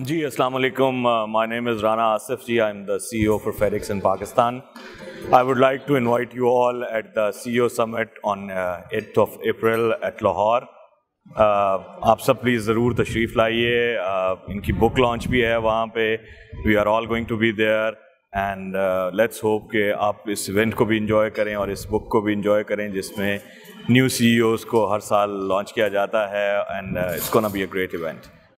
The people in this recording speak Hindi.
जी अस्सलाम वालेकुम my name is Rana Asif ji I am the CEO for Ferrix in Pakistan I would like to invite you all at the CEO summit on eighth of April at Lahore आप सब प्लीज़ ज़रूर तशरीफ लाइए uh, इनकी बुक लॉन्च भी है वहाँ पे we are all going to be there and let's hope कि आप इस इवेंट को भी इंजॉय करें और इस बुक को भी इंजॉय करें जिसमें न्यू सी e को हर साल लॉन्च किया जाता है and it's gonna great event